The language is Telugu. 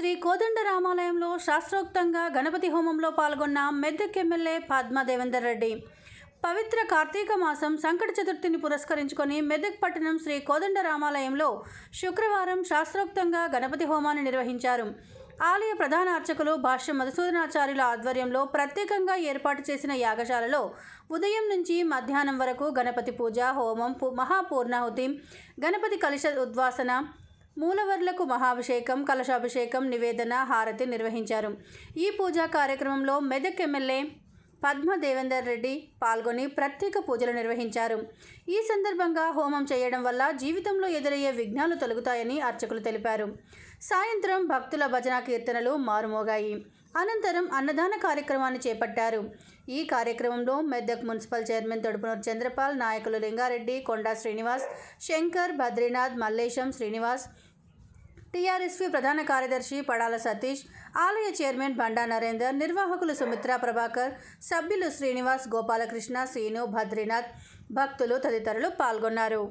శ్రీ కోదండరామాలయంలో శాస్త్రోక్తంగా గణపతి హోమంలో పాల్గొన్న మెద్దక్ ఎమ్మెల్యే పద్మ దేవేందర్ రెడ్డి పవిత్ర కార్తీక మాసం సంకట చతుర్థిని పురస్కరించుకొని మెదక్ పట్టణం శ్రీ కోదండరామాలయంలో శుక్రవారం శాస్త్రోక్తంగా గణపతి హోమాన్ని నిర్వహించారు ఆలయ ప్రధాన అర్చకులు భాష్య మధుసూదనాచార్యుల ఆధ్వర్యంలో ప్రత్యేకంగా ఏర్పాటు చేసిన యాగశాలలో ఉదయం నుంచి మధ్యాహ్నం వరకు గణపతి పూజ హోమం మహాపూర్ణాహుతి గణపతి కలుష ఉద్వాసన మూలవర్లకు మహాభిషేకం కలశాభిషేకం నివేదన హారతి నిర్వహించారు ఈ పూజా కార్యక్రమంలో మెదక్ ఎమ్మెల్యే పద్మ దేవేందర్ రెడ్డి పాల్గొని ప్రత్యేక పూజలు నిర్వహించారు ఈ సందర్భంగా హోమం చేయడం వల్ల జీవితంలో ఎదురయ్యే విఘ్నాలు తొలగుతాయని అర్చకులు తెలిపారు సాయంత్రం భక్తుల భజన కీర్తనలు మారుమోగాయి అనంతరం అన్నదాన కార్యక్రమాన్ని చేపట్టారు ఈ కార్యక్రమంలో మెదక్ మున్సిపల్ చైర్మన్ తడుపునూరు చంద్రపాల్ నాయకులు లింగారెడ్డి కొండా శ్రీనివాస్ శంకర్ బద్రీనాథ్ మల్లేశం శ్రీనివాస్ టీఆర్ఎస్పి ప్రధాన కార్యదర్శి పడాల సతీష్ ఆలయ చైర్మన్ బండా నరేందర్ నిర్వాహకులు సుమిత్రా ప్రభాకర్ సభ్యులు శ్రీనివాస్ గోపాలకృష్ణ సీను భద్రీనాథ్ భక్తులు తదితరులు పాల్గొన్నారు